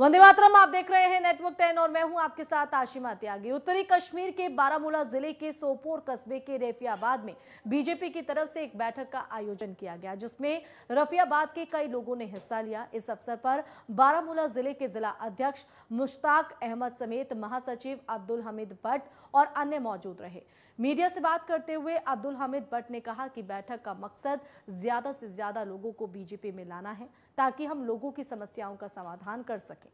वंदे मातरम आप देख रहे हैं नेटवर्क टेन और मैं हूं आपके साथ आशिमा त्यागी उत्तरी कश्मीर के बारामूला जिले के सोपोर कस्बे के रेफियाबाद में बीजेपी की तरफ से एक बैठक का आयोजन किया गया जिसमें रफियाबाद के कई लोगों ने हिस्सा लिया इस अवसर पर बारामूला जिले के जिला अध्यक्ष मुश्ताक अहमद समेत महासचिव अब्दुल हमिद भट्ट और अन्य मौजूद रहे मीडिया से बात करते हुए अब्दुल हमिद भट्ट ने कहा कि बैठक का मकसद ज्यादा से ज्यादा लोगों को बीजेपी में लाना है ताकि हम लोगों की समस्याओं का समाधान कर सकें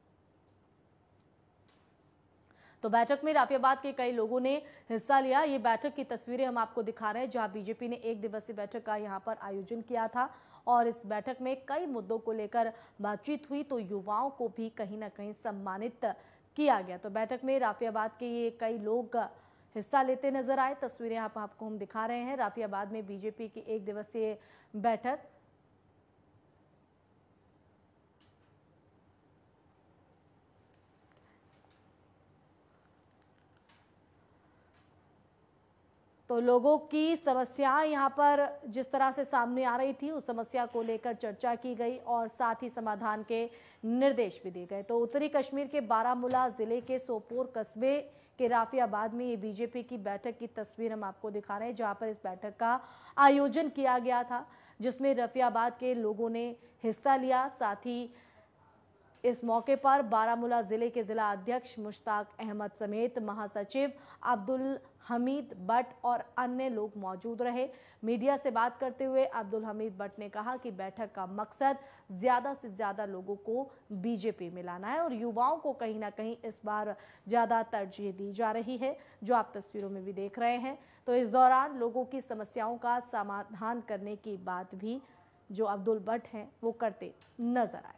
तो बैठक में राफियाबाद के कई लोगों ने हिस्सा लिया ये बैठक की तस्वीरें हम आपको दिखा रहे हैं जहां बीजेपी ने एक दिवसीय बैठक का यहाँ पर आयोजन किया था और इस बैठक में कई मुद्दों को लेकर बातचीत हुई तो युवाओं को भी कहीं ना कहीं सम्मानित किया गया तो बैठक में राफियाबाद के ये कई लोग हिस्सा लेते नजर आए तस्वीरें आप आपको हम दिखा रहे हैं राफियाबाद में बीजेपी की एक दिवसीय बैठक तो लोगों की समस्या यहाँ पर जिस तरह से सामने आ रही थी उस समस्या को लेकर चर्चा की गई और साथ ही समाधान के निर्देश भी दिए गए तो उत्तरी कश्मीर के बारामूला ज़िले के सोपोर कस्बे के राफियाबाद में ये बीजेपी की बैठक की तस्वीर हम आपको दिखा रहे हैं जहाँ पर इस बैठक का आयोजन किया गया था जिसमें रफियाबाद के लोगों ने हिस्सा लिया साथ ही इस मौके पर बारामूला ज़िले के ज़िला अध्यक्ष मुश्ताक अहमद समेत महासचिव अब्दुल हमीद बट और अन्य लोग मौजूद रहे मीडिया से बात करते हुए अब्दुल हमीद बट ने कहा कि बैठक का मकसद ज़्यादा से ज़्यादा लोगों को बीजेपी में लाना है और युवाओं को कहीं ना कहीं इस बार ज़्यादा तरजीह दी जा रही है जो आप तस्वीरों में भी देख रहे हैं तो इस दौरान लोगों की समस्याओं का समाधान करने की बात भी जो अब्दुल भट्ट हैं वो करते नजर आए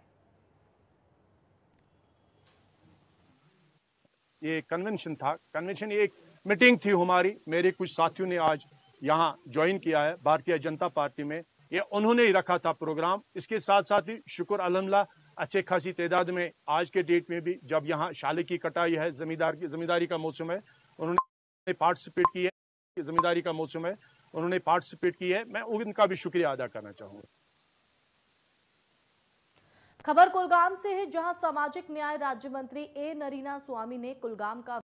ये कन्वेंशन था कन्वेंशन एक मीटिंग थी हमारी मेरे कुछ साथियों ने आज यहाँ ज्वाइन किया है भारतीय जनता पार्टी में ये उन्होंने ही रखा था प्रोग्राम इसके साथ साथ ही शुक्र अलहमला अच्छे खासी तादाद में आज के डेट में भी जब यहाँ शाले की कटाई है जमींदार की जमींदारी का मौसम है उन्होंने पार्टिसिपेट की है जमींदारी का मौसम है उन्होंने पार्टिसिपेट की है मैं उनका भी शुक्रिया अदा करना चाहूँगा खबर कुलगाम से है जहां सामाजिक न्याय राज्य मंत्री ए नरीना स्वामी ने कुलगाम का